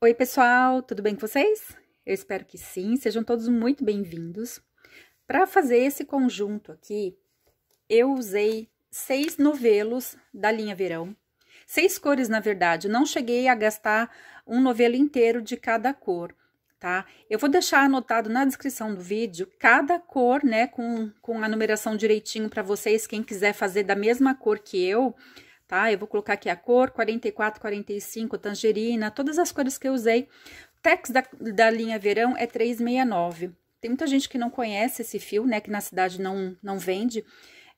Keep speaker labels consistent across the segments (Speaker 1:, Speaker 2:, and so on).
Speaker 1: Oi, pessoal, tudo bem com vocês? Eu espero que sim, sejam todos muito bem-vindos. Para fazer esse conjunto aqui, eu usei seis novelos da linha Verão, seis cores, na verdade, não cheguei a gastar um novelo inteiro de cada cor, tá? Eu vou deixar anotado na descrição do vídeo cada cor, né, com, com a numeração direitinho para vocês, quem quiser fazer da mesma cor que eu, tá? Eu vou colocar aqui a cor 44, 45, tangerina, todas as cores que eu usei. tex da, da linha verão é 369. Tem muita gente que não conhece esse fio, né? Que na cidade não, não vende.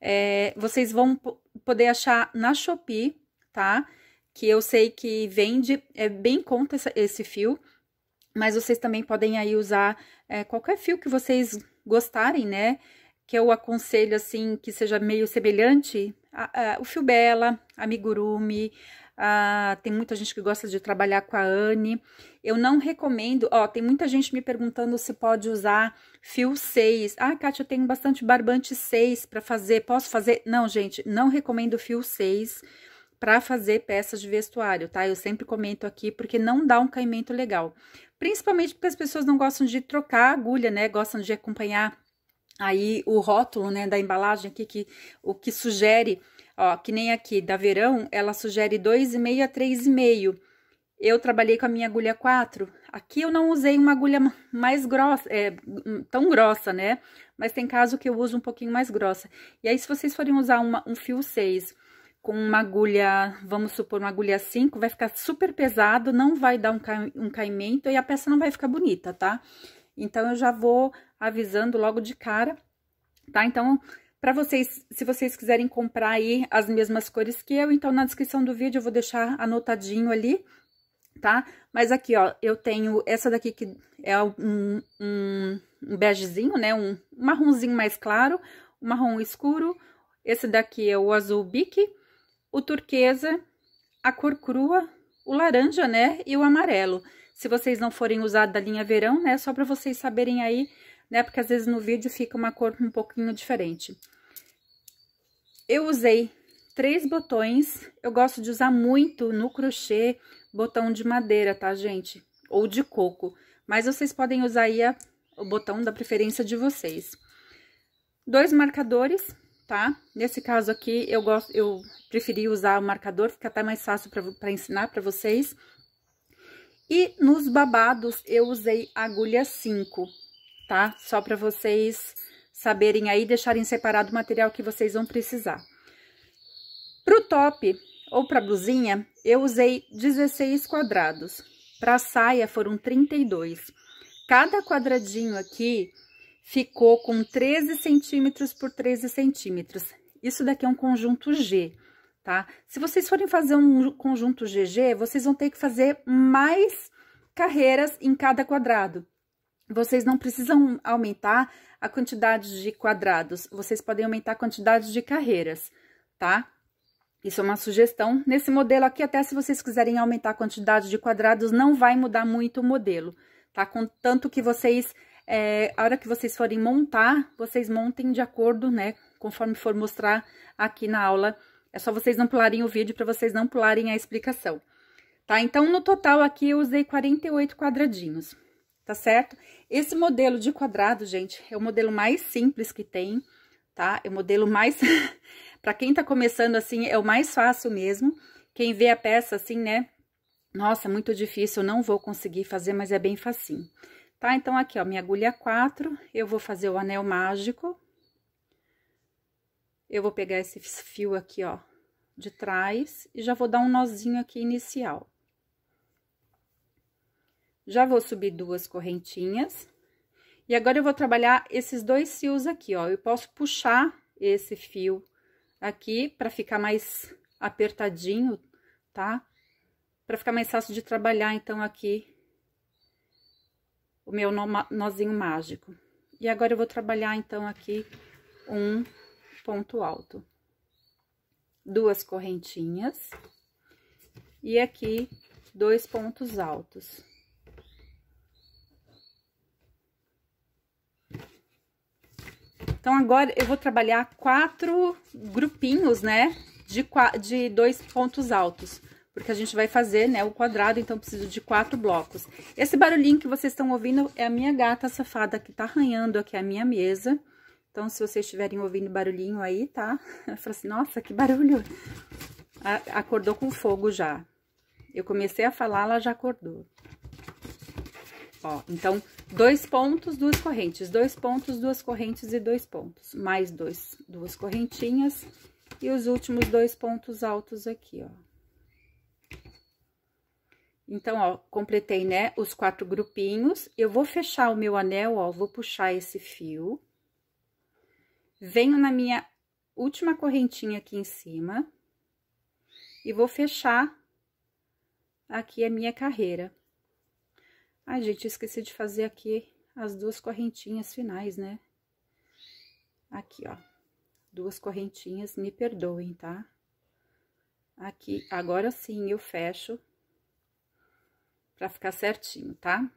Speaker 1: É, vocês vão poder achar na Shopee, tá? Que eu sei que vende, é bem conta essa, esse fio. Mas vocês também podem aí usar é, qualquer fio que vocês gostarem, né? Que eu aconselho, assim, que seja meio semelhante a, a, o Fio Bela, Amigurumi, a, tem muita gente que gosta de trabalhar com a Anne. Eu não recomendo, ó, tem muita gente me perguntando se pode usar fio 6. Ah, Kátia, eu tenho bastante barbante 6 para fazer, posso fazer? Não, gente, não recomendo fio 6 para fazer peças de vestuário, tá? Eu sempre comento aqui porque não dá um caimento legal. Principalmente porque as pessoas não gostam de trocar agulha, né? Gostam de acompanhar aí o rótulo né, da embalagem aqui, que o que sugere, ó, que nem aqui da verão, ela sugere 2,5 a 3,5. Eu trabalhei com a minha agulha 4. Aqui eu não usei uma agulha mais grossa, é, hum, tão grossa, né? Mas tem caso que eu uso um pouquinho mais grossa. E aí, se vocês forem usar uma, um fio 6 com uma agulha, vamos supor, uma agulha 5, vai ficar super pesado, não vai dar um, ca, um caimento e a peça não vai ficar bonita, tá? Tá? Então, eu já vou avisando logo de cara, tá? Então, para vocês, se vocês quiserem comprar aí as mesmas cores que eu, então na descrição do vídeo eu vou deixar anotadinho ali, tá? Mas aqui, ó, eu tenho essa daqui que é um, um, um begezinho, né? Um marronzinho mais claro, um marrom escuro. Esse daqui é o azul bique, o turquesa, a cor crua, o laranja, né? E o amarelo. Se vocês não forem usar da linha verão, né, só para vocês saberem aí, né, porque às vezes no vídeo fica uma cor um pouquinho diferente. Eu usei três botões, eu gosto de usar muito no crochê botão de madeira, tá, gente? Ou de coco, mas vocês podem usar aí a, o botão da preferência de vocês. Dois marcadores, tá? Nesse caso aqui, eu gosto, eu preferi usar o marcador, fica até mais fácil para ensinar para vocês, e nos babados, eu usei agulha 5, tá? Só para vocês saberem aí, deixarem separado o material que vocês vão precisar. Pro top ou pra blusinha, eu usei 16 quadrados. Pra saia, foram 32. Cada quadradinho aqui ficou com 13 centímetros por 13 centímetros. Isso daqui é um conjunto G tá? Se vocês forem fazer um conjunto GG, vocês vão ter que fazer mais carreiras em cada quadrado. Vocês não precisam aumentar a quantidade de quadrados, vocês podem aumentar a quantidade de carreiras, tá? Isso é uma sugestão. Nesse modelo aqui, até se vocês quiserem aumentar a quantidade de quadrados, não vai mudar muito o modelo, tá? Contanto que vocês, é, a hora que vocês forem montar, vocês montem de acordo, né? Conforme for mostrar aqui na aula é só vocês não pularem o vídeo para vocês não pularem a explicação. Tá? Então, no total aqui eu usei 48 quadradinhos, tá certo? Esse modelo de quadrado, gente, é o modelo mais simples que tem, tá? É o modelo mais... para quem tá começando assim, é o mais fácil mesmo. Quem vê a peça assim, né? Nossa, é muito difícil, eu não vou conseguir fazer, mas é bem facinho. Tá? Então, aqui, ó, minha agulha 4, eu vou fazer o anel mágico, eu vou pegar esse fio aqui, ó, de trás e já vou dar um nozinho aqui inicial. Já vou subir duas correntinhas. E agora, eu vou trabalhar esses dois fios aqui, ó. Eu posso puxar esse fio aqui para ficar mais apertadinho, tá? Para ficar mais fácil de trabalhar, então, aqui o meu nozinho mágico. E agora, eu vou trabalhar, então, aqui um, ponto alto. Duas correntinhas. E aqui, dois pontos altos. Então, agora eu vou trabalhar quatro grupinhos, né, de, de dois pontos altos porque a gente vai fazer, né, o quadrado, então preciso de quatro blocos. Esse barulhinho que vocês estão ouvindo é a minha gata safada que tá arranhando aqui a minha mesa, então, se vocês estiverem ouvindo barulhinho aí, tá? Ela fala assim, nossa, que barulho. A acordou com fogo já. Eu comecei a falar, ela já acordou. Ó, então, dois pontos, duas correntes. Dois pontos, duas correntes e dois pontos. Mais dois, duas correntinhas. E os últimos dois pontos altos aqui, ó. Então, ó, completei, né, os quatro grupinhos. Eu vou fechar o meu anel, ó, vou puxar esse fio venho na minha última correntinha aqui em cima e vou fechar aqui a minha carreira. Ai, gente, esqueci de fazer aqui as duas correntinhas finais, né? Aqui, ó, duas correntinhas, me perdoem, tá? Aqui, agora sim, eu fecho pra ficar certinho, tá?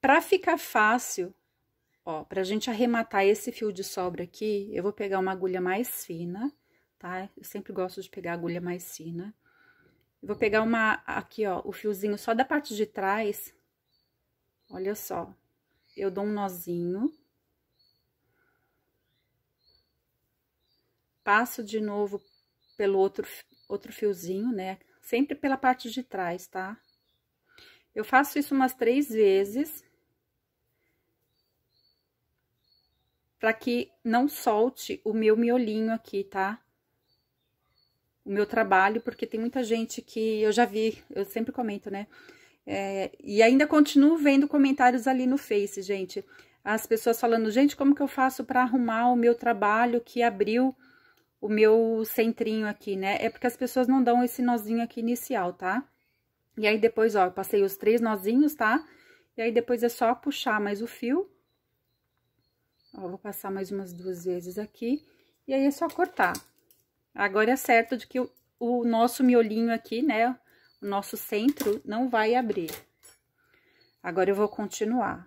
Speaker 1: Pra ficar fácil, Ó, pra gente arrematar esse fio de sobra aqui, eu vou pegar uma agulha mais fina, tá? Eu sempre gosto de pegar agulha mais fina. Eu vou pegar uma, aqui, ó, o fiozinho só da parte de trás. Olha só. Eu dou um nozinho. Passo de novo pelo outro, outro fiozinho, né? Sempre pela parte de trás, tá? Eu faço isso umas três vezes. para que não solte o meu miolinho aqui, tá? O meu trabalho, porque tem muita gente que eu já vi, eu sempre comento, né? É, e ainda continuo vendo comentários ali no Face, gente. As pessoas falando, gente, como que eu faço para arrumar o meu trabalho que abriu o meu centrinho aqui, né? É porque as pessoas não dão esse nozinho aqui inicial, tá? E aí, depois, ó, eu passei os três nozinhos, tá? E aí, depois é só puxar mais o fio Ó, vou passar mais umas duas vezes aqui, e aí é só cortar. Agora é certo de que o, o nosso miolinho aqui, né, o nosso centro não vai abrir. Agora eu vou continuar.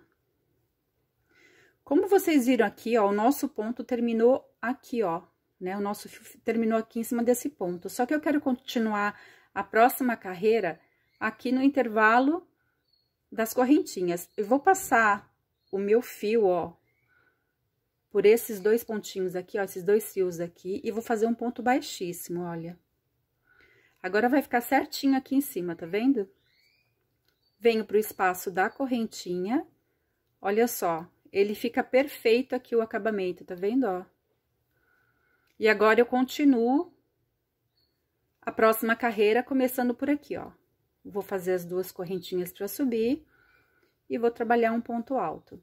Speaker 1: Como vocês viram aqui, ó, o nosso ponto terminou aqui, ó, né? O nosso fio terminou aqui em cima desse ponto. Só que eu quero continuar a próxima carreira aqui no intervalo das correntinhas. Eu vou passar o meu fio, ó, por esses dois pontinhos aqui, ó, esses dois fios aqui, e vou fazer um ponto baixíssimo, olha. Agora, vai ficar certinho aqui em cima, tá vendo? Venho pro espaço da correntinha, olha só, ele fica perfeito aqui o acabamento, tá vendo, ó? E agora, eu continuo a próxima carreira começando por aqui, ó. Vou fazer as duas correntinhas para subir e vou trabalhar um ponto alto.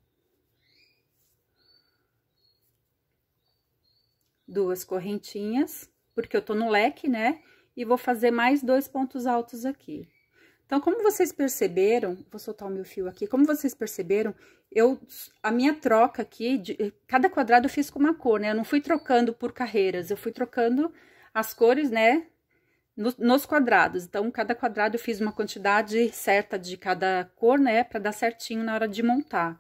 Speaker 1: duas correntinhas, porque eu tô no leque, né? E vou fazer mais dois pontos altos aqui. Então, como vocês perceberam, vou soltar o meu fio aqui, como vocês perceberam, eu, a minha troca aqui, de, cada quadrado eu fiz com uma cor, né? Eu não fui trocando por carreiras, eu fui trocando as cores, né? Nos, nos quadrados. Então, cada quadrado eu fiz uma quantidade certa de cada cor, né? Pra dar certinho na hora de montar.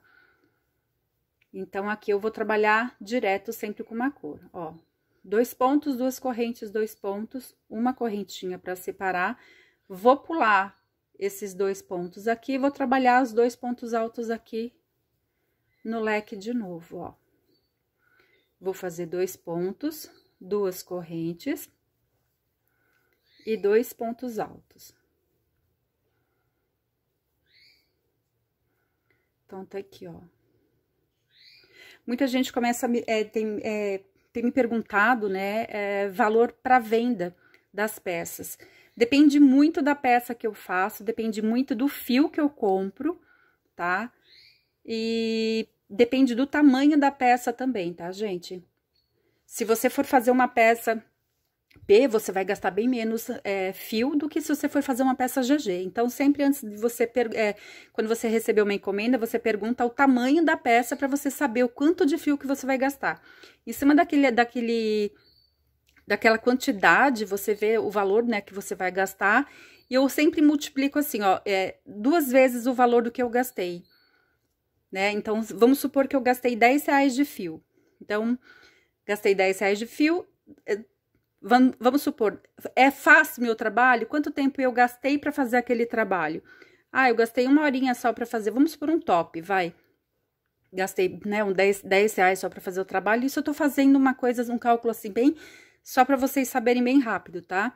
Speaker 1: Então, aqui eu vou trabalhar direto sempre com uma cor, ó. Dois pontos, duas correntes, dois pontos, uma correntinha para separar. Vou pular esses dois pontos aqui, e vou trabalhar os dois pontos altos aqui no leque de novo, ó. Vou fazer dois pontos, duas correntes e dois pontos altos. Então, tá aqui, ó. Muita gente começa é, tem, é, tem me perguntado, né, é, valor para venda das peças. Depende muito da peça que eu faço, depende muito do fio que eu compro, tá? E depende do tamanho da peça também, tá, gente? Se você for fazer uma peça P, você vai gastar bem menos é, fio do que se você for fazer uma peça GG. Então, sempre antes de você, é, quando você receber uma encomenda, você pergunta o tamanho da peça para você saber o quanto de fio que você vai gastar. Em cima daquele, daquele, daquela quantidade, você vê o valor, né, que você vai gastar. E eu sempre multiplico assim, ó, é, duas vezes o valor do que eu gastei, né? Então, vamos supor que eu gastei 10 reais de fio. Então, gastei 10 reais de fio é, Vamos supor, é fácil meu trabalho? Quanto tempo eu gastei para fazer aquele trabalho? Ah, eu gastei uma horinha só para fazer. Vamos supor um top, vai. Gastei, né, um 10, 10 reais só para fazer o trabalho. Isso eu estou fazendo uma coisa, um cálculo assim, bem. Só para vocês saberem bem rápido, tá?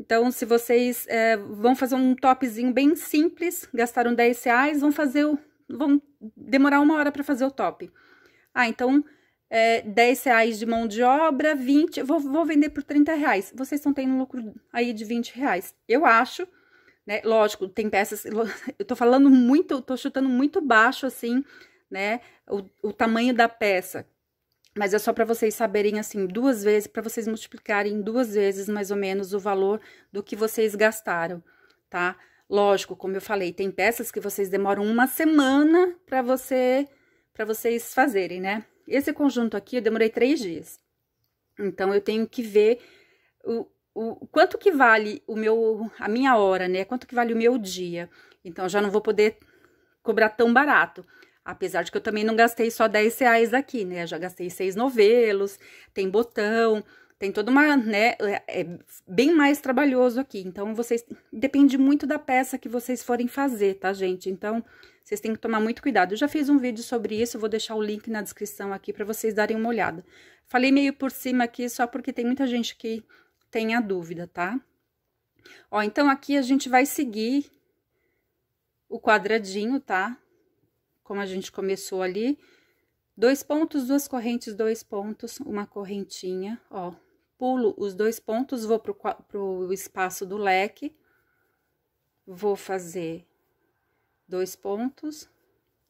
Speaker 1: Então, se vocês é, vão fazer um topzinho bem simples, gastaram 10 reais, vão fazer o. vão demorar uma hora para fazer o top. Ah, então é, 10 reais de mão de obra, 20, vou, vou vender por 30 reais. Vocês estão tendo lucro aí de 20 reais. Eu acho, né? Lógico, tem peças, eu tô falando muito, tô chutando muito baixo, assim, né? O, o tamanho da peça. Mas é só para vocês saberem, assim, duas vezes, para vocês multiplicarem duas vezes, mais ou menos, o valor do que vocês gastaram, tá? Lógico, como eu falei, tem peças que vocês demoram uma semana para você, para vocês fazerem, né? Esse conjunto aqui eu demorei três dias. Então, eu tenho que ver o, o quanto que vale o meu, a minha hora, né? Quanto que vale o meu dia. Então, já não vou poder cobrar tão barato. Apesar de que eu também não gastei só 10 reais aqui, né? Eu já gastei seis novelos, tem botão, tem toda uma, né? É, é bem mais trabalhoso aqui. Então, vocês. Depende muito da peça que vocês forem fazer, tá, gente? Então, vocês têm que tomar muito cuidado. Eu já fiz um vídeo sobre isso, vou deixar o link na descrição aqui para vocês darem uma olhada. Falei meio por cima aqui só porque tem muita gente que tem a dúvida, tá? Ó, então aqui a gente vai seguir o quadradinho, tá? Como a gente começou ali. Dois pontos, duas correntes, dois pontos, uma correntinha, ó. Pulo os dois pontos, vou pro, pro espaço do leque. Vou fazer dois pontos,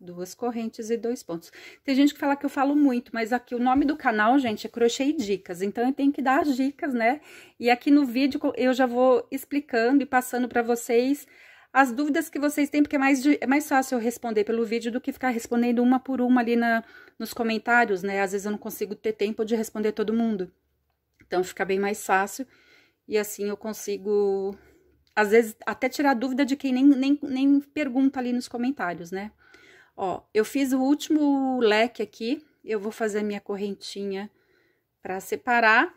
Speaker 1: duas correntes e dois pontos. Tem gente que fala que eu falo muito, mas aqui o nome do canal, gente, é Crochê e Dicas, então eu tenho que dar as dicas, né? E aqui no vídeo eu já vou explicando e passando para vocês as dúvidas que vocês têm, porque é mais, é mais fácil eu responder pelo vídeo do que ficar respondendo uma por uma ali na, nos comentários, né? Às vezes eu não consigo ter tempo de responder todo mundo. Então, fica bem mais fácil e assim eu consigo às vezes até tirar dúvida de quem nem, nem, nem pergunta ali nos comentários, né? Ó, eu fiz o último leque aqui, eu vou fazer a minha correntinha para separar.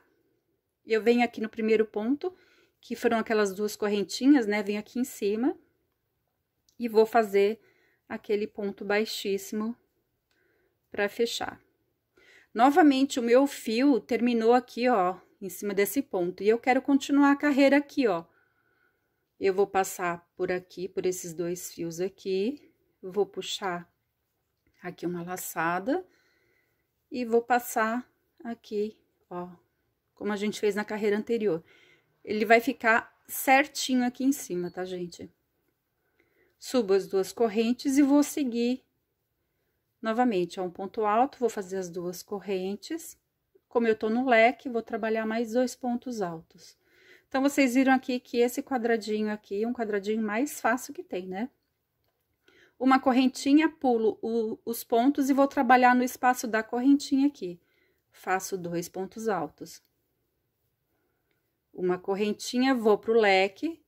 Speaker 1: Eu venho aqui no primeiro ponto, que foram aquelas duas correntinhas, né? Venho aqui em cima e vou fazer aquele ponto baixíssimo para fechar. Novamente, o meu fio terminou aqui, ó, em cima desse ponto. E eu quero continuar a carreira aqui, ó. Eu vou passar por aqui, por esses dois fios aqui, vou puxar aqui uma laçada e vou passar aqui, ó, como a gente fez na carreira anterior. Ele vai ficar certinho aqui em cima, tá, gente? Subo as duas correntes e vou seguir novamente, É um ponto alto, vou fazer as duas correntes. Como eu tô no leque, vou trabalhar mais dois pontos altos. Então, vocês viram aqui que esse quadradinho aqui é um quadradinho mais fácil que tem, né? Uma correntinha, pulo o, os pontos e vou trabalhar no espaço da correntinha aqui. Faço dois pontos altos. Uma correntinha, vou pro leque,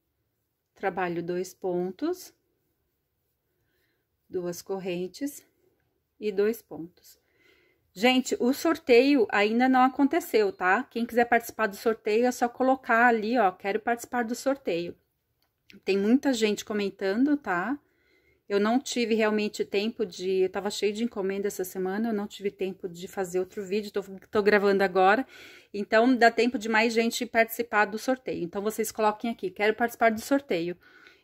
Speaker 1: trabalho dois pontos, duas correntes e dois pontos. Gente, o sorteio ainda não aconteceu, tá? Quem quiser participar do sorteio é só colocar ali, ó, quero participar do sorteio. Tem muita gente comentando, tá? Eu não tive realmente tempo de, eu tava cheio de encomenda essa semana, eu não tive tempo de fazer outro vídeo, tô, tô gravando agora. Então, dá tempo de mais gente participar do sorteio. Então, vocês coloquem aqui, quero participar do sorteio.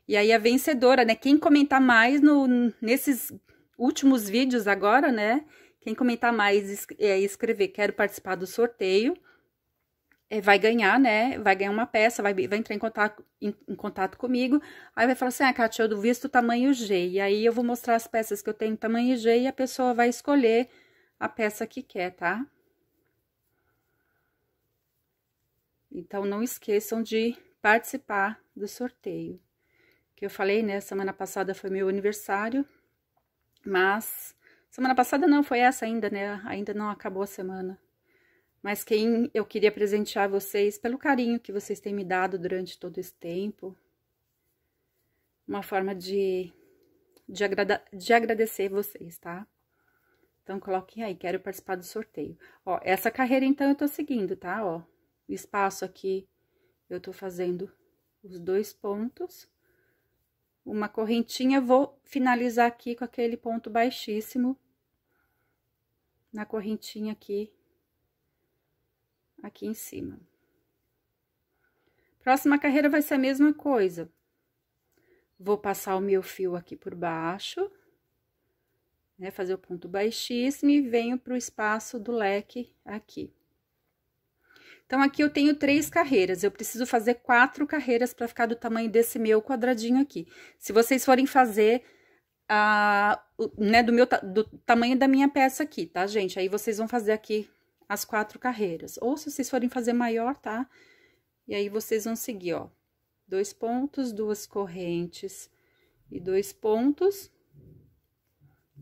Speaker 1: E aí, a vencedora, né, quem comentar mais no, nesses últimos vídeos agora, né, quem comentar mais e é, escrever, quero participar do sorteio, é, vai ganhar, né? Vai ganhar uma peça, vai, vai entrar em contato, em, em contato comigo. Aí vai falar assim, ah, Kátia, eu visto tamanho G. E aí eu vou mostrar as peças que eu tenho tamanho G e a pessoa vai escolher a peça que quer, tá? Então, não esqueçam de participar do sorteio. Que eu falei, né? Semana passada foi meu aniversário, mas Semana passada não, foi essa ainda, né? Ainda não acabou a semana. Mas quem eu queria presentear vocês pelo carinho que vocês têm me dado durante todo esse tempo. Uma forma de, de, agrada, de agradecer vocês, tá? Então, coloquem aí, quero participar do sorteio. Ó, essa carreira, então, eu tô seguindo, tá? Ó, espaço aqui, eu tô fazendo os dois pontos uma correntinha, vou finalizar aqui com aquele ponto baixíssimo na correntinha aqui, aqui em cima. Próxima carreira vai ser a mesma coisa. Vou passar o meu fio aqui por baixo, né, fazer o ponto baixíssimo e venho para o espaço do leque aqui. Então, aqui eu tenho três carreiras, eu preciso fazer quatro carreiras para ficar do tamanho desse meu quadradinho aqui. Se vocês forem fazer a, né, do, meu, do tamanho da minha peça aqui, tá, gente? Aí vocês vão fazer aqui as quatro carreiras. Ou se vocês forem fazer maior, tá? E aí vocês vão seguir, ó, dois pontos, duas correntes e dois pontos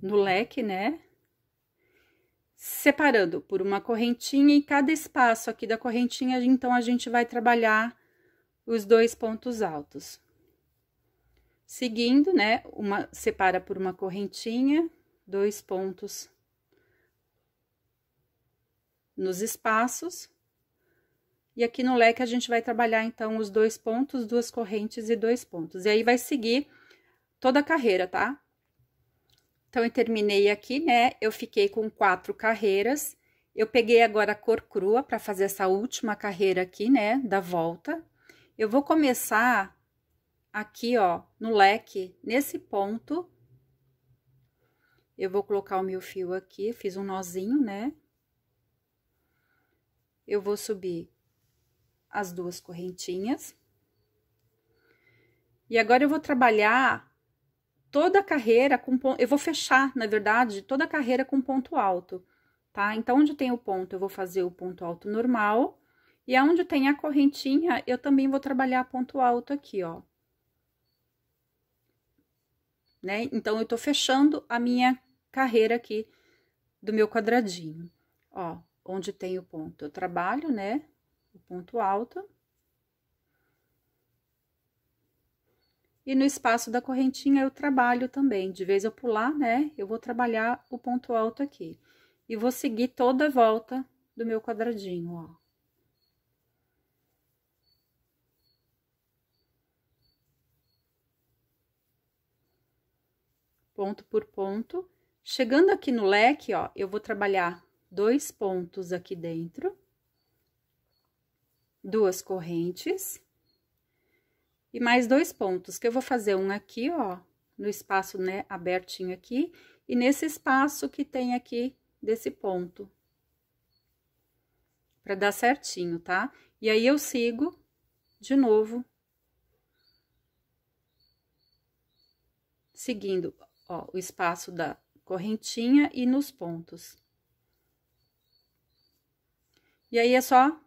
Speaker 1: no leque, né? separando por uma correntinha e cada espaço aqui da correntinha, então, a gente vai trabalhar os dois pontos altos. Seguindo, né, uma separa por uma correntinha, dois pontos nos espaços. E aqui no leque a gente vai trabalhar, então, os dois pontos, duas correntes e dois pontos. E aí vai seguir toda a carreira, tá? Então, eu terminei aqui, né? Eu fiquei com quatro carreiras. Eu peguei agora a cor crua para fazer essa última carreira aqui, né? Da volta. Eu vou começar aqui, ó, no leque, nesse ponto. Eu vou colocar o meu fio aqui, fiz um nozinho, né? Eu vou subir as duas correntinhas. E agora, eu vou trabalhar toda a carreira com eu vou fechar, na verdade, toda a carreira com ponto alto, tá? Então, onde tem o ponto, eu vou fazer o ponto alto normal, e aonde tem a correntinha, eu também vou trabalhar ponto alto aqui, ó. Né? Então, eu tô fechando a minha carreira aqui do meu quadradinho, ó, onde tem o ponto, eu trabalho, né, o ponto alto, E no espaço da correntinha eu trabalho também. De vez eu pular, né, eu vou trabalhar o ponto alto aqui. E vou seguir toda a volta do meu quadradinho, ó. Ponto por ponto. Chegando aqui no leque, ó, eu vou trabalhar dois pontos aqui dentro, duas correntes. E mais dois pontos, que eu vou fazer um aqui, ó, no espaço, né, abertinho aqui, e nesse espaço que tem aqui desse ponto. Pra dar certinho, tá? E aí, eu sigo de novo. Seguindo, ó, o espaço da correntinha e nos pontos. E aí, é só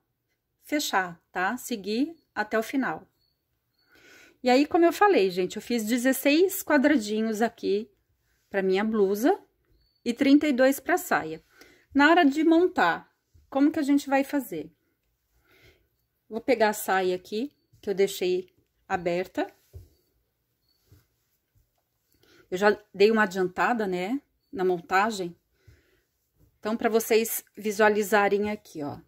Speaker 1: fechar, tá? Seguir até o final. E aí, como eu falei, gente, eu fiz 16 quadradinhos aqui para minha blusa e 32 para saia. Na hora de montar, como que a gente vai fazer? Vou pegar a saia aqui, que eu deixei aberta. Eu já dei uma adiantada, né, na montagem. Então, para vocês visualizarem aqui, ó.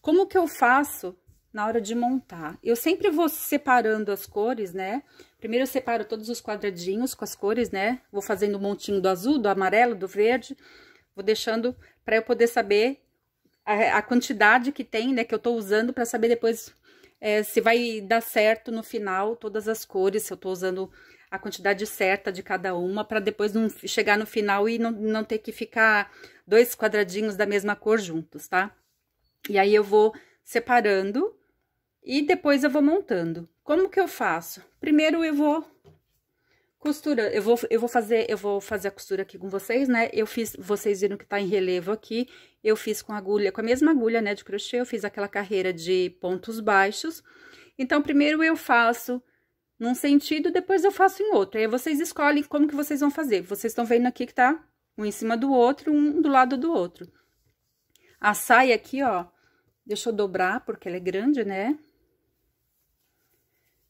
Speaker 1: Como que eu faço na hora de montar. Eu sempre vou separando as cores, né? Primeiro eu separo todos os quadradinhos com as cores, né? Vou fazendo um montinho do azul, do amarelo, do verde. Vou deixando para eu poder saber a, a, quantidade que tem, né? Que eu tô usando para saber depois é, se vai dar certo no final todas as cores. Se eu tô usando a quantidade certa de cada uma para depois não chegar no final e não, não ter que ficar dois quadradinhos da mesma cor juntos, tá? E aí eu vou separando e depois eu vou montando. Como que eu faço? Primeiro eu vou costura, eu vou, eu vou fazer, eu vou fazer a costura aqui com vocês, né? Eu fiz, vocês viram que tá em relevo aqui, eu fiz com agulha, com a mesma agulha, né, de crochê, eu fiz aquela carreira de pontos baixos. Então, primeiro eu faço num sentido, depois eu faço em outro. Aí vocês escolhem como que vocês vão fazer. Vocês estão vendo aqui que tá um em cima do outro, um do lado do outro. A saia aqui, ó, deixa eu dobrar, porque ela é grande, né?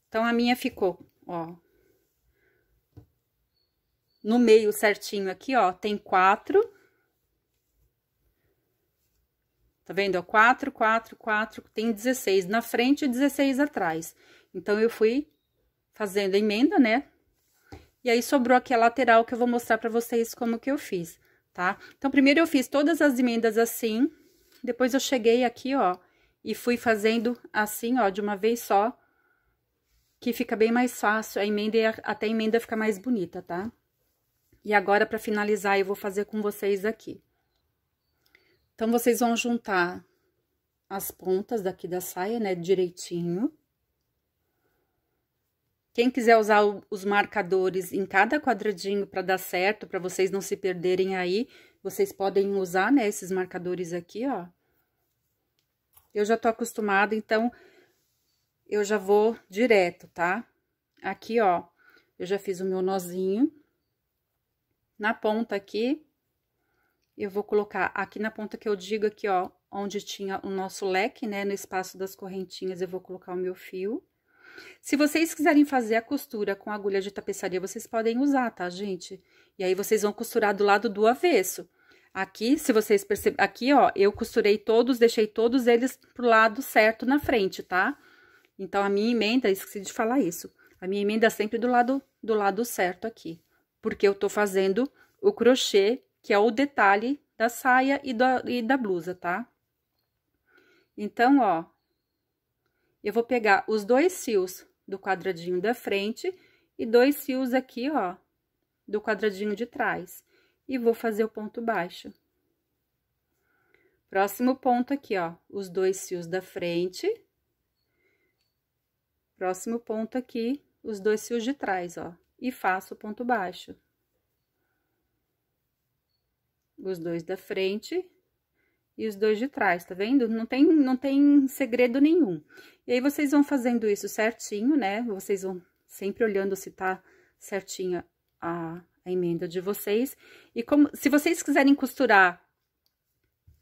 Speaker 1: Então, a minha ficou, ó. No meio certinho aqui, ó, tem quatro. Tá vendo? Ó, quatro, quatro, quatro, tem 16 na frente e 16 atrás. Então, eu fui fazendo emenda, né? E aí, sobrou aqui a lateral que eu vou mostrar pra vocês como que eu fiz, tá? Então, primeiro eu fiz todas as emendas assim, depois eu cheguei aqui, ó, e fui fazendo assim, ó, de uma vez só, que fica bem mais fácil, a emenda e até a emenda fica mais bonita, tá? E agora, para finalizar, eu vou fazer com vocês aqui. Então, vocês vão juntar as pontas daqui da saia, né, direitinho. Quem quiser usar os marcadores em cada quadradinho para dar certo, para vocês não se perderem aí, vocês podem usar, né, esses marcadores aqui, ó. Eu já tô acostumada, então, eu já vou direto, tá? Aqui, ó, eu já fiz o meu nozinho. Na ponta aqui, eu vou colocar aqui na ponta que eu digo aqui, ó, onde tinha o nosso leque, né, no espaço das correntinhas, eu vou colocar o meu fio. Se vocês quiserem fazer a costura com agulha de tapeçaria, vocês podem usar, tá, gente? E aí, vocês vão costurar do lado do avesso. Aqui, se vocês perceberem, aqui, ó, eu costurei todos, deixei todos eles pro lado certo na frente, tá? Tá? Então, a minha emenda, esqueci de falar isso, a minha emenda é sempre do lado, do lado certo aqui, porque eu tô fazendo o crochê, que é o detalhe da saia e da, e da blusa, tá? Então, ó, eu vou pegar os dois fios do quadradinho da frente e dois fios aqui, ó, do quadradinho de trás. E vou fazer o ponto baixo. Próximo ponto aqui, ó, os dois fios da frente Próximo ponto aqui, os dois fios de trás, ó, e faço o ponto baixo. Os dois da frente e os dois de trás, tá vendo? Não tem, não tem segredo nenhum. E aí, vocês vão fazendo isso certinho, né? Vocês vão sempre olhando se tá certinha a, a emenda de vocês. E como, se vocês quiserem costurar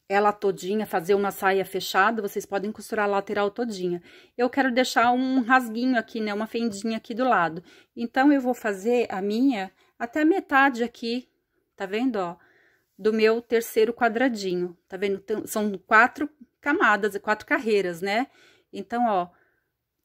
Speaker 1: ela todinha, fazer uma saia fechada, vocês podem costurar a lateral todinha. Eu quero deixar um rasguinho aqui, né, uma fendinha aqui do lado. Então, eu vou fazer a minha até a metade aqui, tá vendo, ó? Do meu terceiro quadradinho, tá vendo? São quatro camadas, quatro carreiras, né? Então, ó,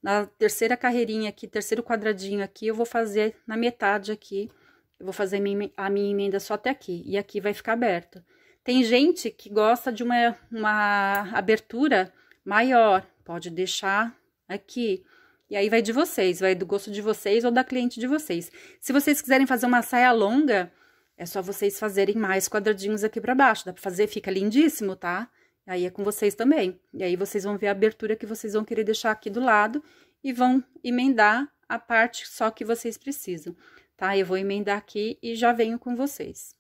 Speaker 1: na terceira carreirinha aqui, terceiro quadradinho aqui, eu vou fazer na metade aqui, eu vou fazer a minha emenda só até aqui, e aqui vai ficar aberto. Tem gente que gosta de uma, uma abertura maior, pode deixar aqui. E aí vai de vocês, vai do gosto de vocês ou da cliente de vocês. Se vocês quiserem fazer uma saia longa, é só vocês fazerem mais quadradinhos aqui pra baixo. Dá pra fazer, fica lindíssimo, tá? Aí é com vocês também. E aí vocês vão ver a abertura que vocês vão querer deixar aqui do lado e vão emendar a parte só que vocês precisam, tá? Eu vou emendar aqui e já venho com vocês.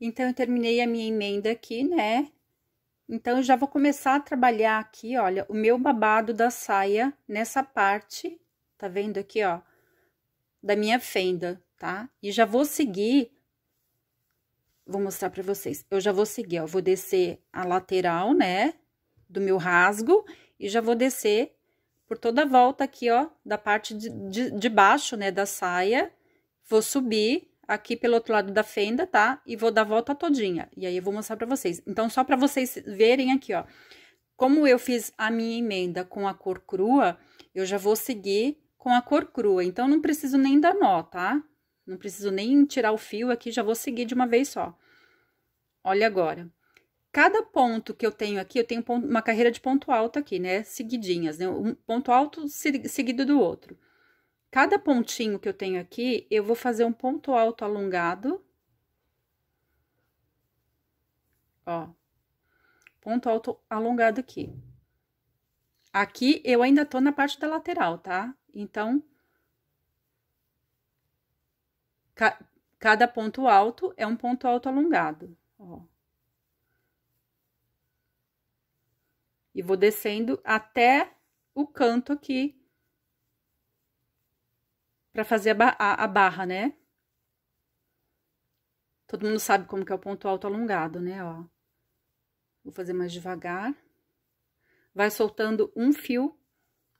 Speaker 1: Então, eu terminei a minha emenda aqui, né? Então, eu já vou começar a trabalhar aqui, olha, o meu babado da saia nessa parte, tá vendo aqui, ó, da minha fenda, tá? E já vou seguir, vou mostrar pra vocês, eu já vou seguir, ó, vou descer a lateral, né, do meu rasgo, e já vou descer por toda a volta aqui, ó, da parte de, de, de baixo, né, da saia, vou subir aqui pelo outro lado da fenda, tá? E vou dar a volta todinha. E aí, eu vou mostrar pra vocês. Então, só pra vocês verem aqui, ó. Como eu fiz a minha emenda com a cor crua, eu já vou seguir com a cor crua. Então, não preciso nem dar nó, tá? Não preciso nem tirar o fio aqui, já vou seguir de uma vez só. Olha agora. Cada ponto que eu tenho aqui, eu tenho uma carreira de ponto alto aqui, né? Seguidinhas, né? Um ponto alto seguido do outro. Cada pontinho que eu tenho aqui, eu vou fazer um ponto alto alongado. Ó. Ponto alto alongado aqui. Aqui, eu ainda tô na parte da lateral, tá? Então... Ca cada ponto alto é um ponto alto alongado, ó. E vou descendo até o canto aqui para fazer a, a, a barra, né? Todo mundo sabe como que é o ponto alto alongado, né? Ó, vou fazer mais devagar. Vai soltando um fio,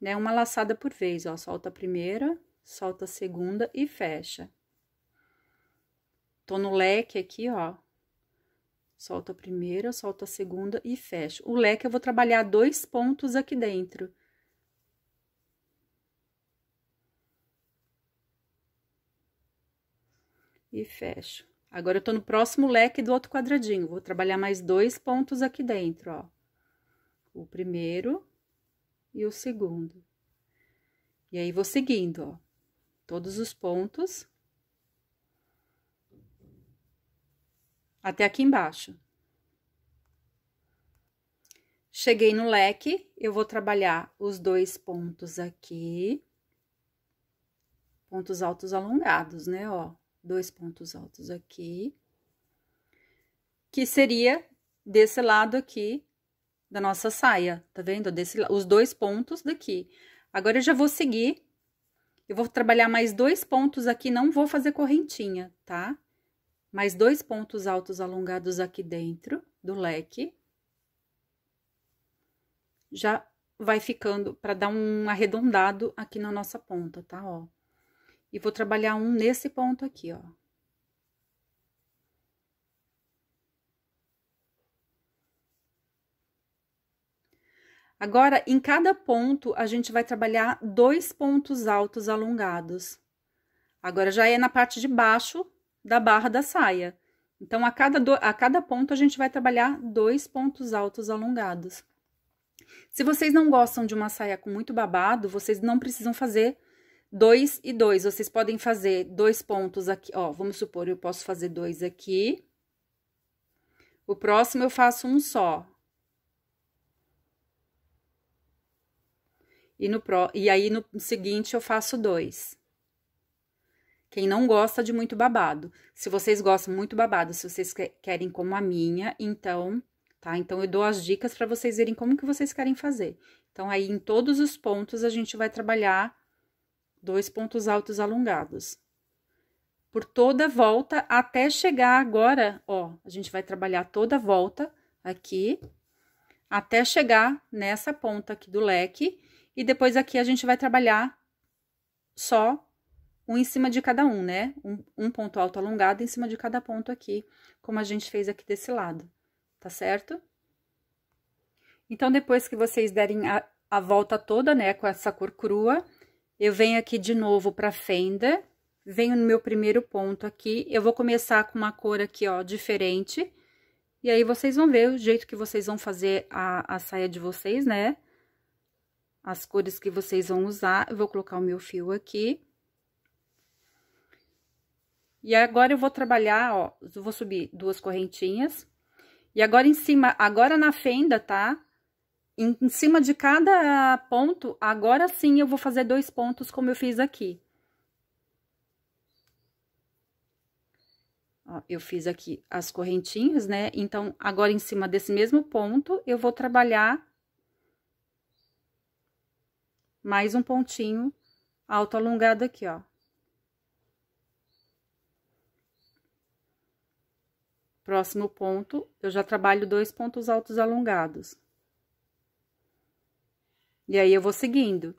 Speaker 1: né? Uma laçada por vez, ó. Solta a primeira, solta a segunda e fecha. Tô no leque aqui, ó. Solta a primeira, solta a segunda e fecha. O leque eu vou trabalhar dois pontos aqui dentro. e fecho. Agora eu tô no próximo leque do outro quadradinho, vou trabalhar mais dois pontos aqui dentro, ó. O primeiro e o segundo. E aí, vou seguindo, ó, todos os pontos. Até aqui embaixo. Cheguei no leque, eu vou trabalhar os dois pontos aqui. Pontos altos alongados, né, ó dois pontos altos aqui, que seria desse lado aqui da nossa saia, tá vendo? Desse, os dois pontos daqui. Agora, eu já vou seguir, eu vou trabalhar mais dois pontos aqui, não vou fazer correntinha, tá? Mais dois pontos altos alongados aqui dentro do leque. Já vai ficando, para dar um arredondado aqui na nossa ponta, tá? Ó. E vou trabalhar um nesse ponto aqui, ó. Agora, em cada ponto, a gente vai trabalhar dois pontos altos alongados. Agora, já é na parte de baixo da barra da saia. Então, a cada, do, a cada ponto, a gente vai trabalhar dois pontos altos alongados. Se vocês não gostam de uma saia com muito babado, vocês não precisam fazer 2 e 2, vocês podem fazer dois pontos aqui, ó, vamos supor, eu posso fazer dois aqui. O próximo eu faço um só. E, no pro, e aí, no seguinte, eu faço dois. Quem não gosta de muito babado. Se vocês gostam muito babado, se vocês querem como a minha, então, tá? Então, eu dou as dicas para vocês verem como que vocês querem fazer. Então, aí, em todos os pontos, a gente vai trabalhar dois pontos altos alongados. Por toda volta até chegar agora, ó, a gente vai trabalhar toda volta aqui, até chegar nessa ponta aqui do leque, e depois aqui a gente vai trabalhar só um em cima de cada um, né? Um, um ponto alto alongado em cima de cada ponto aqui, como a gente fez aqui desse lado, tá certo? Então, depois que vocês derem a, a volta toda, né, com essa cor crua, eu venho aqui de novo para fenda, venho no meu primeiro ponto aqui, eu vou começar com uma cor aqui, ó, diferente, e aí vocês vão ver o jeito que vocês vão fazer a, a saia de vocês, né? As cores que vocês vão usar, eu vou colocar o meu fio aqui. E agora eu vou trabalhar, ó, eu vou subir duas correntinhas. E agora em cima, agora na fenda, tá? em, cima de cada ponto, agora sim eu vou fazer dois pontos como eu fiz aqui. Ó, eu fiz aqui as correntinhas, né? Então, agora em cima desse mesmo ponto, eu vou trabalhar mais um pontinho alto alongado aqui, ó. Próximo ponto, eu já trabalho dois pontos altos alongados. E aí eu vou seguindo.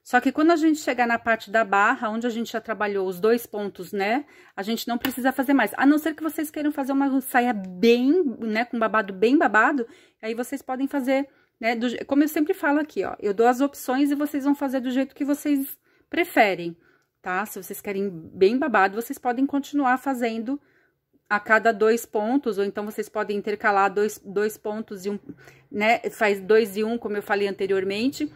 Speaker 1: Só que quando a gente chegar na parte da barra, onde a gente já trabalhou os dois pontos, né? A gente não precisa fazer mais. A não ser que vocês queiram fazer uma saia bem, né? Com babado bem babado. Aí vocês podem fazer, né? Do, como eu sempre falo aqui, ó. Eu dou as opções e vocês vão fazer do jeito que vocês preferem, tá? Se vocês querem bem babado, vocês podem continuar fazendo a cada dois pontos, ou então vocês podem intercalar dois, dois pontos e um, né? Faz dois e um, como eu falei anteriormente,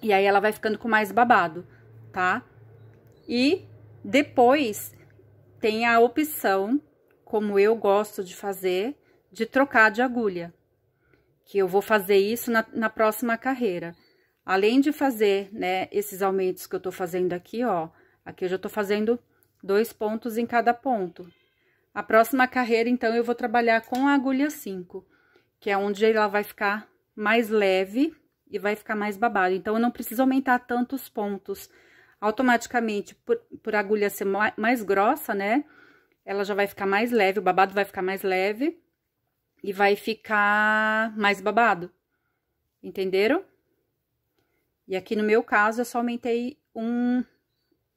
Speaker 1: e aí ela vai ficando com mais babado, tá? E depois tem a opção, como eu gosto de fazer, de trocar de agulha, que eu vou fazer isso na, na próxima carreira. Além de fazer, né, esses aumentos que eu tô fazendo aqui, ó, aqui eu já tô fazendo dois pontos em cada ponto, a próxima carreira, então, eu vou trabalhar com a agulha 5, que é onde ela vai ficar mais leve e vai ficar mais babado. Então, eu não preciso aumentar tantos pontos. Automaticamente, por, por agulha ser mais grossa, né, ela já vai ficar mais leve, o babado vai ficar mais leve e vai ficar mais babado. Entenderam? E aqui no meu caso, eu só aumentei um,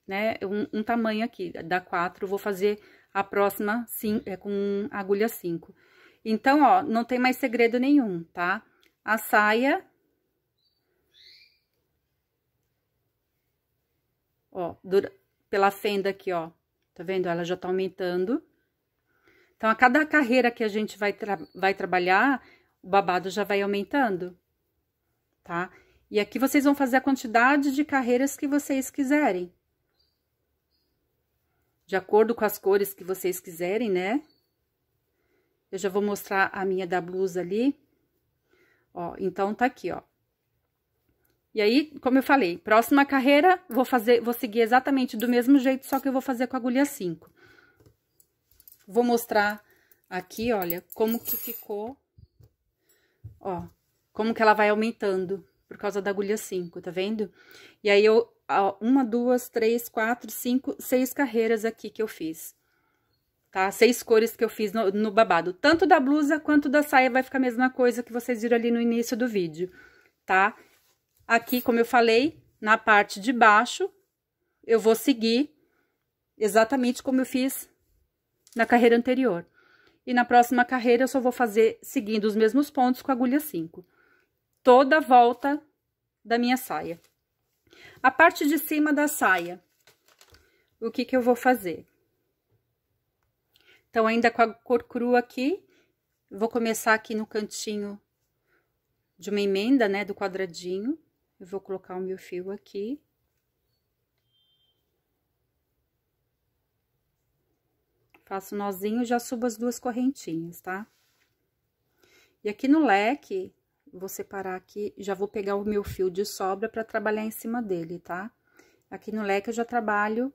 Speaker 1: né, um, um tamanho aqui, da 4, vou fazer a próxima sim, é com agulha 5. Então, ó, não tem mais segredo nenhum, tá? A saia... Ó, dura, pela fenda aqui, ó, tá vendo? Ela já tá aumentando. Então, a cada carreira que a gente vai, tra vai trabalhar, o babado já vai aumentando, tá? E aqui vocês vão fazer a quantidade de carreiras que vocês quiserem de acordo com as cores que vocês quiserem, né? Eu já vou mostrar a minha da blusa ali. Ó, então tá aqui, ó. E aí, como eu falei, próxima carreira, vou fazer, vou seguir exatamente do mesmo jeito, só que eu vou fazer com a agulha 5. Vou mostrar aqui, olha, como que ficou, ó, como que ela vai aumentando por causa da agulha 5, tá vendo? E aí, eu uma, duas, três, quatro, cinco, seis carreiras aqui que eu fiz. Tá? Seis cores que eu fiz no, no babado. Tanto da blusa quanto da saia vai ficar a mesma coisa que vocês viram ali no início do vídeo, tá? Aqui, como eu falei, na parte de baixo, eu vou seguir exatamente como eu fiz na carreira anterior. E na próxima carreira, eu só vou fazer seguindo os mesmos pontos com agulha 5. Toda a volta da minha saia. A parte de cima da saia, o que que eu vou fazer? Então, ainda com a cor crua aqui, vou começar aqui no cantinho de uma emenda, né, do quadradinho. Eu vou colocar o meu fio aqui. Faço um nozinho, já subo as duas correntinhas, tá? E aqui no leque, Vou separar aqui, já vou pegar o meu fio de sobra para trabalhar em cima dele, tá? Aqui no leque eu já trabalho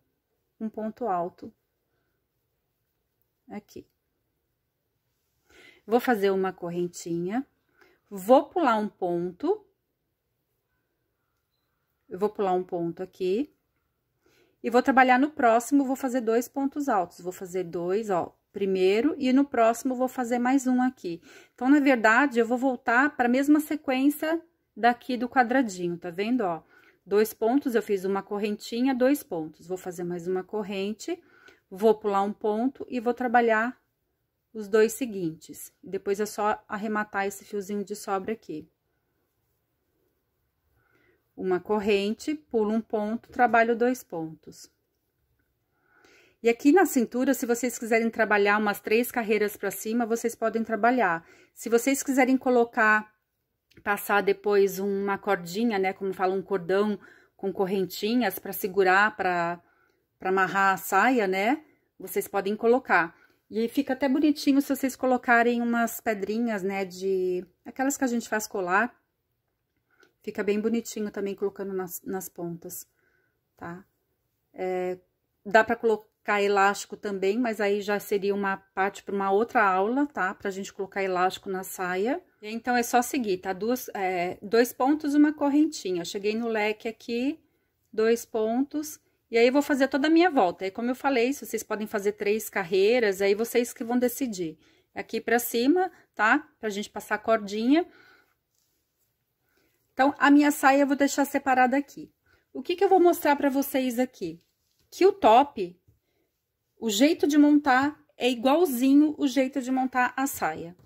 Speaker 1: um ponto alto. Aqui. Vou fazer uma correntinha, vou pular um ponto. Eu vou pular um ponto aqui. E vou trabalhar no próximo, vou fazer dois pontos altos. Vou fazer dois, ó, primeiro e no próximo vou fazer mais um aqui. Então, na verdade, eu vou voltar para a mesma sequência daqui do quadradinho, tá vendo, ó? Dois pontos, eu fiz uma correntinha, dois pontos. Vou fazer mais uma corrente, vou pular um ponto e vou trabalhar os dois seguintes. Depois é só arrematar esse fiozinho de sobra aqui. Uma corrente, pulo um ponto, trabalho dois pontos. E aqui na cintura, se vocês quiserem trabalhar umas três carreiras para cima, vocês podem trabalhar. Se vocês quiserem colocar, passar depois uma cordinha, né, como fala, um cordão com correntinhas para segurar, para amarrar a saia, né, vocês podem colocar. E fica até bonitinho se vocês colocarem umas pedrinhas, né, de... Aquelas que a gente faz colar. Fica bem bonitinho também colocando nas, nas pontas, tá? É, dá para colocar colocar elástico também, mas aí já seria uma parte para uma outra aula, tá? Pra gente colocar elástico na saia. Então, é só seguir, tá? Duas, é, dois pontos, uma correntinha. Eu cheguei no leque aqui, dois pontos, e aí eu vou fazer toda a minha volta. E como eu falei, vocês podem fazer três carreiras, aí vocês que vão decidir. Aqui pra cima, tá? Pra gente passar a cordinha. Então, a minha saia eu vou deixar separada aqui. O que que eu vou mostrar pra vocês aqui? Que o top o jeito de montar é igualzinho o jeito de montar a saia.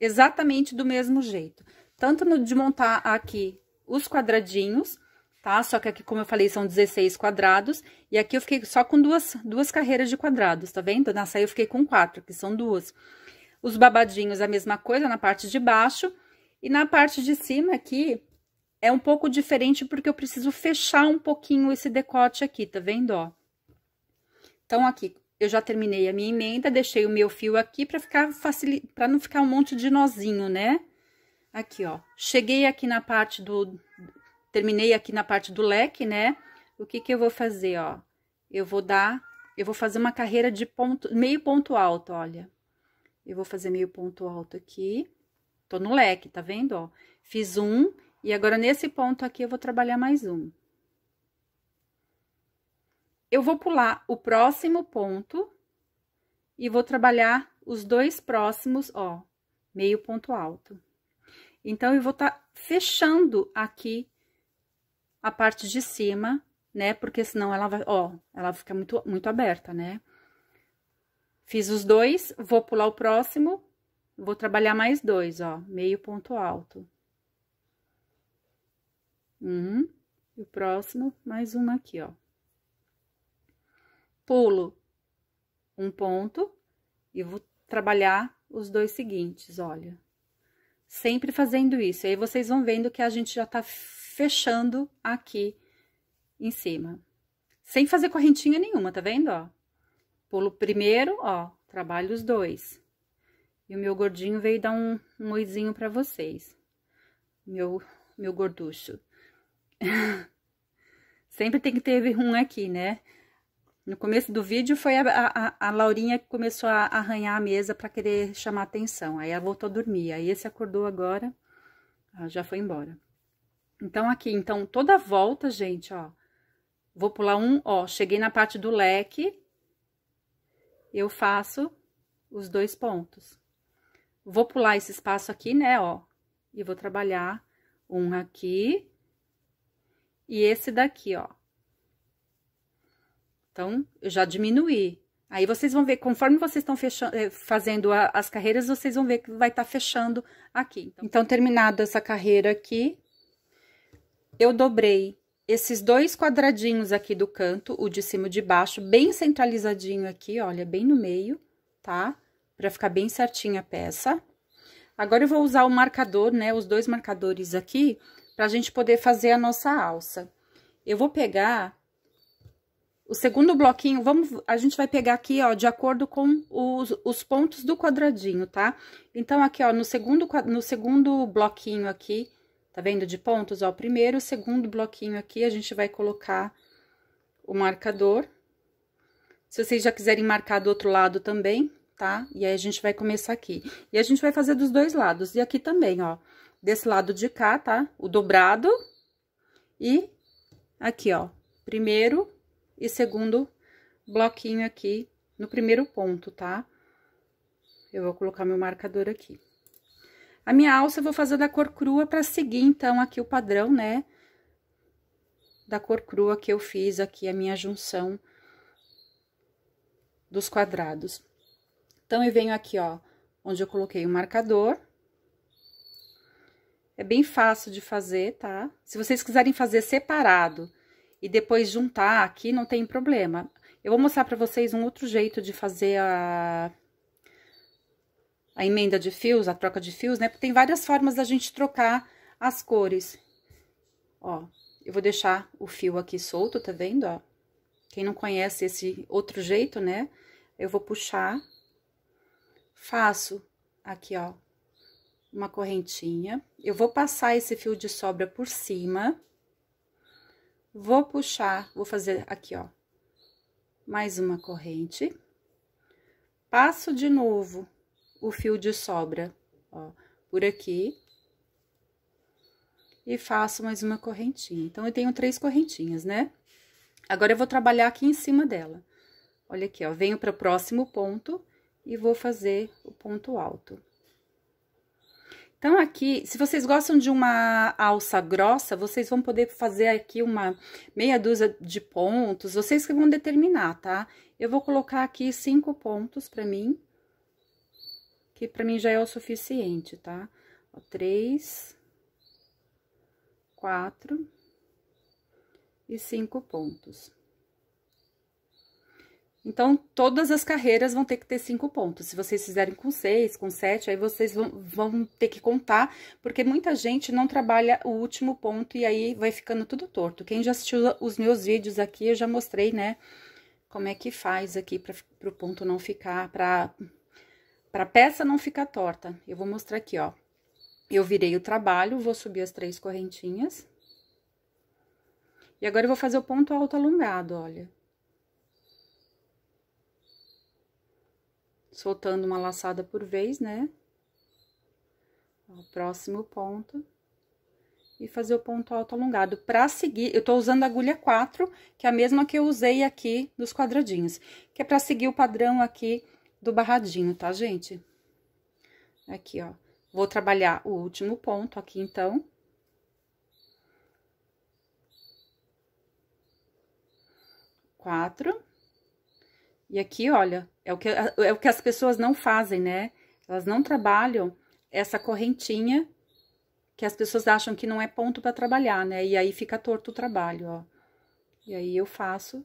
Speaker 1: Exatamente do mesmo jeito. Tanto no de montar aqui os quadradinhos, tá? Só que aqui, como eu falei, são 16 quadrados. E aqui eu fiquei só com duas, duas carreiras de quadrados, tá vendo? Na saia eu fiquei com quatro, que são duas. Os babadinhos, a mesma coisa na parte de baixo. E na parte de cima aqui, é um pouco diferente, porque eu preciso fechar um pouquinho esse decote aqui, tá vendo, ó? Então, aqui, eu já terminei a minha emenda, deixei o meu fio aqui para ficar facil... para não ficar um monte de nozinho, né? Aqui, ó. Cheguei aqui na parte do terminei aqui na parte do leque, né? O que que eu vou fazer, ó? Eu vou dar, eu vou fazer uma carreira de ponto, meio ponto alto, olha. Eu vou fazer meio ponto alto aqui. Tô no leque, tá vendo, ó? Fiz um e agora nesse ponto aqui eu vou trabalhar mais um eu vou pular o próximo ponto e vou trabalhar os dois próximos, ó, meio ponto alto. Então, eu vou estar tá fechando aqui a parte de cima, né? Porque senão ela vai, ó, ela fica muito, muito aberta, né? Fiz os dois, vou pular o próximo, vou trabalhar mais dois, ó, meio ponto alto. Um, e o próximo, mais uma aqui, ó pulo um ponto e vou trabalhar os dois seguintes, olha. Sempre fazendo isso. Aí vocês vão vendo que a gente já tá fechando aqui em cima. Sem fazer correntinha nenhuma, tá vendo, ó? Pulo primeiro, ó, trabalho os dois. E o meu gordinho veio dar um, um oizinho pra vocês. Meu, meu gorducho. Sempre tem que ter um aqui, né? No começo do vídeo foi a, a, a Laurinha que começou a arranhar a mesa para querer chamar atenção. Aí ela voltou a dormir. Aí esse acordou agora, já foi embora. Então, aqui, então, toda volta, gente, ó. Vou pular um, ó, cheguei na parte do leque, eu faço os dois pontos. Vou pular esse espaço aqui, né, ó, e vou trabalhar um aqui e esse daqui, ó. Então, eu já diminuí. Aí vocês vão ver, conforme vocês estão fechando, eh, fazendo a, as carreiras, vocês vão ver que vai estar tá fechando aqui. Então, então terminada essa carreira aqui, eu dobrei esses dois quadradinhos aqui do canto, o de cima e o de baixo, bem centralizadinho aqui, olha, bem no meio, tá? Pra ficar bem certinha a peça. Agora, eu vou usar o marcador, né, os dois marcadores aqui, pra gente poder fazer a nossa alça. Eu vou pegar o segundo bloquinho, vamos, a gente vai pegar aqui, ó, de acordo com os, os pontos do quadradinho, tá? Então, aqui, ó, no segundo, no segundo bloquinho aqui, tá vendo de pontos? Ó, o primeiro, o segundo bloquinho aqui, a gente vai colocar o marcador. Se vocês já quiserem marcar do outro lado também, tá? E aí, a gente vai começar aqui. E a gente vai fazer dos dois lados, e aqui também, ó, desse lado de cá, tá? O dobrado e aqui, ó, primeiro e segundo bloquinho aqui no primeiro ponto, tá? Eu vou colocar meu marcador aqui. A minha alça eu vou fazer da cor crua para seguir, então, aqui o padrão, né? Da cor crua que eu fiz aqui a minha junção dos quadrados. Então, eu venho aqui, ó, onde eu coloquei o marcador. É bem fácil de fazer, tá? Se vocês quiserem fazer separado e depois juntar aqui, não tem problema. Eu vou mostrar pra vocês um outro jeito de fazer a, a emenda de fios, a troca de fios, né? Porque tem várias formas da gente trocar as cores. Ó, eu vou deixar o fio aqui solto, tá vendo, ó? Quem não conhece esse outro jeito, né? Eu vou puxar, faço aqui, ó, uma correntinha. Eu vou passar esse fio de sobra por cima, vou puxar, vou fazer aqui, ó, mais uma corrente, passo de novo o fio de sobra, ó, por aqui, e faço mais uma correntinha. Então, eu tenho três correntinhas, né? Agora, eu vou trabalhar aqui em cima dela. Olha aqui, ó, venho para o próximo ponto e vou fazer o ponto alto. Então, aqui, se vocês gostam de uma alça grossa, vocês vão poder fazer aqui uma meia dúzia de pontos, vocês que vão determinar, tá? Eu vou colocar aqui cinco pontos pra mim, que pra mim já é o suficiente, tá? Ó, três, quatro e cinco pontos. Então, todas as carreiras vão ter que ter cinco pontos. Se vocês fizerem com seis, com sete, aí vocês vão, vão, ter que contar, porque muita gente não trabalha o último ponto e aí vai ficando tudo torto. Quem já assistiu os meus vídeos aqui, eu já mostrei, né, como é que faz aqui para o ponto não ficar, para a peça não ficar torta. Eu vou mostrar aqui, ó. Eu virei o trabalho, vou subir as três correntinhas. E agora, eu vou fazer o ponto alto alongado, olha. Olha. soltando uma laçada por vez, né? O próximo ponto. E fazer o ponto alto alongado. Pra seguir, eu tô usando a agulha 4, que é a mesma que eu usei aqui dos quadradinhos. Que é pra seguir o padrão aqui do barradinho, tá, gente? Aqui, ó. Vou trabalhar o último ponto aqui, então. Quatro. E aqui, olha, é o que, é o que as pessoas não fazem, né? Elas não trabalham essa correntinha que as pessoas acham que não é ponto para trabalhar, né? E aí fica torto o trabalho, ó. E aí eu faço,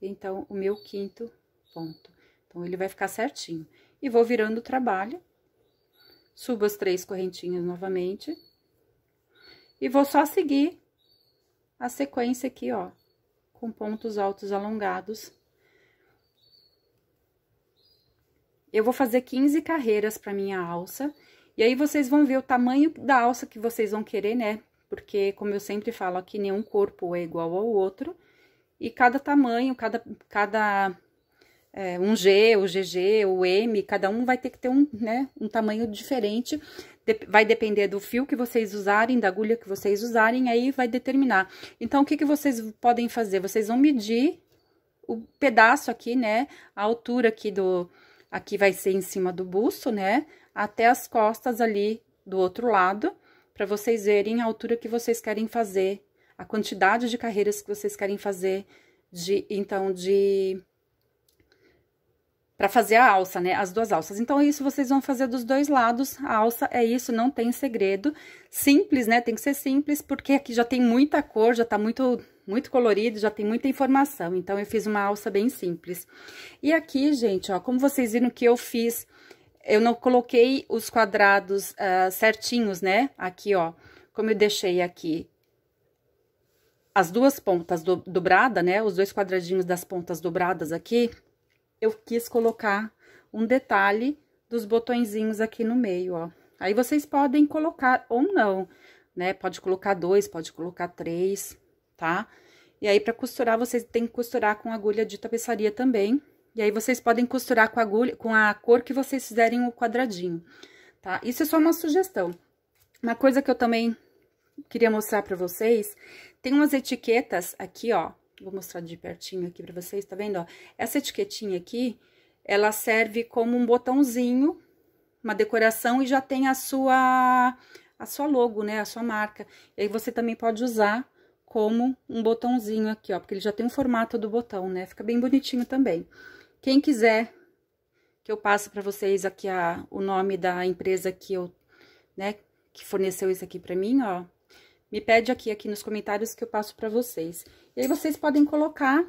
Speaker 1: então, o meu quinto ponto. Então, ele vai ficar certinho. E vou virando o trabalho, subo as três correntinhas novamente, e vou só seguir a sequência aqui, ó, com pontos altos alongados Eu vou fazer 15 carreiras para minha alça, e aí vocês vão ver o tamanho da alça que vocês vão querer, né? Porque, como eu sempre falo aqui, nenhum corpo é igual ao outro, e cada tamanho, cada, cada é, um G, o GG, o M, cada um vai ter que ter um, né, um tamanho diferente, vai depender do fio que vocês usarem, da agulha que vocês usarem, aí vai determinar. Então, o que, que vocês podem fazer? Vocês vão medir o pedaço aqui, né, a altura aqui do, aqui vai ser em cima do busto, né? Até as costas ali do outro lado, para vocês verem a altura que vocês querem fazer, a quantidade de carreiras que vocês querem fazer, de, então, de... Para fazer a alça, né? As duas alças. Então, isso vocês vão fazer dos dois lados. A alça é isso, não tem segredo. Simples, né? Tem que ser simples, porque aqui já tem muita cor, já tá muito muito colorido, já tem muita informação, então eu fiz uma alça bem simples. E aqui, gente, ó, como vocês viram que eu fiz, eu não coloquei os quadrados uh, certinhos, né? Aqui, ó, como eu deixei aqui as duas pontas do, dobrada, né? Os dois quadradinhos das pontas dobradas aqui, eu quis colocar um detalhe dos botõezinhos aqui no meio, ó. Aí vocês podem colocar ou não, né? Pode colocar dois, pode colocar três tá? E aí, para costurar, vocês têm que costurar com agulha de tapeçaria também. E aí, vocês podem costurar com a agulha, com a cor que vocês fizerem o quadradinho, tá? Isso é só uma sugestão. Uma coisa que eu também queria mostrar para vocês, tem umas etiquetas aqui, ó. Vou mostrar de pertinho aqui para vocês, tá vendo, ó? Essa etiquetinha aqui, ela serve como um botãozinho, uma decoração e já tem a sua a sua logo, né, a sua marca. E aí você também pode usar como um botãozinho aqui, ó, porque ele já tem o formato do botão, né? Fica bem bonitinho também. Quem quiser que eu passe para vocês aqui a, o nome da empresa que eu, né, que forneceu isso aqui para mim, ó, me pede aqui, aqui nos comentários que eu passo para vocês. E aí vocês podem colocar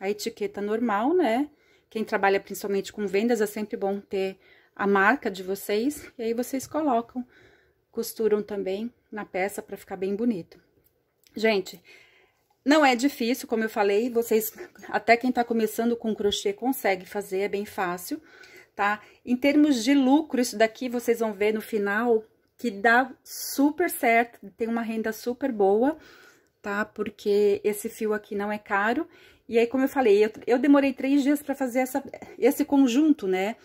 Speaker 1: a etiqueta normal, né? Quem trabalha principalmente com vendas é sempre bom ter a marca de vocês, e aí vocês colocam, costuram também na peça para ficar bem bonito. Gente, não é difícil, como eu falei, vocês, até quem tá começando com crochê consegue fazer, é bem fácil, tá? Em termos de lucro, isso daqui vocês vão ver no final que dá super certo, tem uma renda super boa, tá? Porque esse fio aqui não é caro. E aí, como eu falei, eu, eu demorei três dias para fazer essa, esse conjunto, né?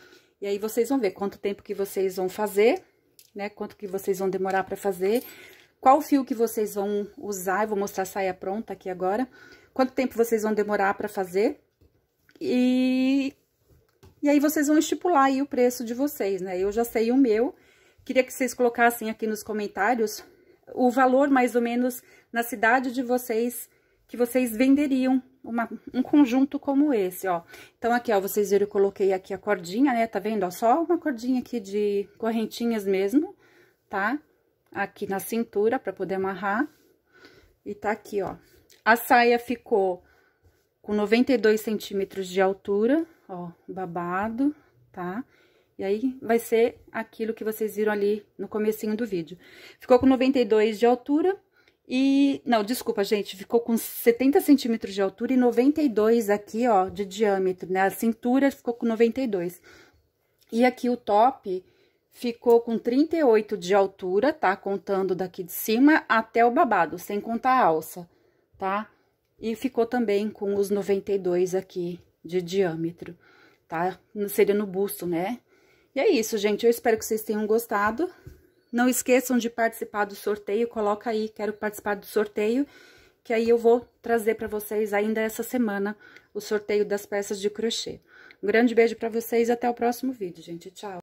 Speaker 1: E aí, vocês vão ver quanto tempo que vocês vão fazer, né? Quanto que vocês vão demorar para fazer qual fio que vocês vão usar, eu vou mostrar a saia pronta aqui agora, quanto tempo vocês vão demorar para fazer, e, e aí vocês vão estipular aí o preço de vocês, né? Eu já sei o meu, queria que vocês colocassem aqui nos comentários o valor mais ou menos na cidade de vocês, que vocês venderiam uma, um conjunto como esse, ó. Então, aqui, ó, vocês viram, eu coloquei aqui a cordinha, né? Tá vendo? Ó, só uma cordinha aqui de correntinhas mesmo, tá? Tá? aqui na cintura para poder amarrar. E tá aqui, ó. A saia ficou com 92 centímetros de altura, ó, babado, tá? E aí, vai ser aquilo que vocês viram ali no comecinho do vídeo. Ficou com 92 de altura e... Não, desculpa, gente, ficou com 70 centímetros de altura e 92 aqui, ó, de diâmetro, né? A cintura ficou com 92. E aqui o top ficou com 38 de altura, tá? Contando daqui de cima até o babado, sem contar a alça, tá? E ficou também com os 92 aqui de diâmetro, tá? Seria no busto, né? E é isso, gente. Eu espero que vocês tenham gostado. Não esqueçam de participar do sorteio. Coloca aí, quero participar do sorteio, que aí eu vou trazer para vocês ainda essa semana o sorteio das peças de crochê. Um grande beijo para vocês e até o próximo vídeo, gente. Tchau!